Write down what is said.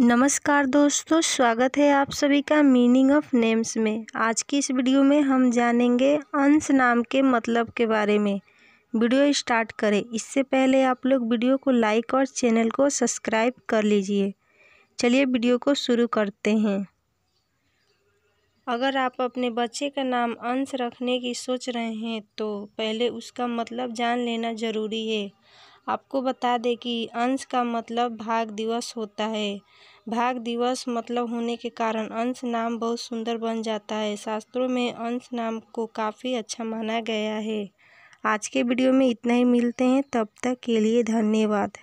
नमस्कार दोस्तों स्वागत है आप सभी का मीनिंग ऑफ नेम्स में आज की इस वीडियो में हम जानेंगे अंश नाम के मतलब के बारे में वीडियो स्टार्ट करें इससे पहले आप लोग वीडियो को लाइक और चैनल को सब्सक्राइब कर लीजिए चलिए वीडियो को शुरू करते हैं अगर आप अपने बच्चे का नाम अंश रखने की सोच रहे हैं तो पहले उसका मतलब जान लेना ज़रूरी है आपको बता दें कि अंश का मतलब भाग दिवस होता है भाग दिवस मतलब होने के कारण अंश नाम बहुत सुंदर बन जाता है शास्त्रों में अंश नाम को काफ़ी अच्छा माना गया है आज के वीडियो में इतना ही मिलते हैं तब तक के लिए धन्यवाद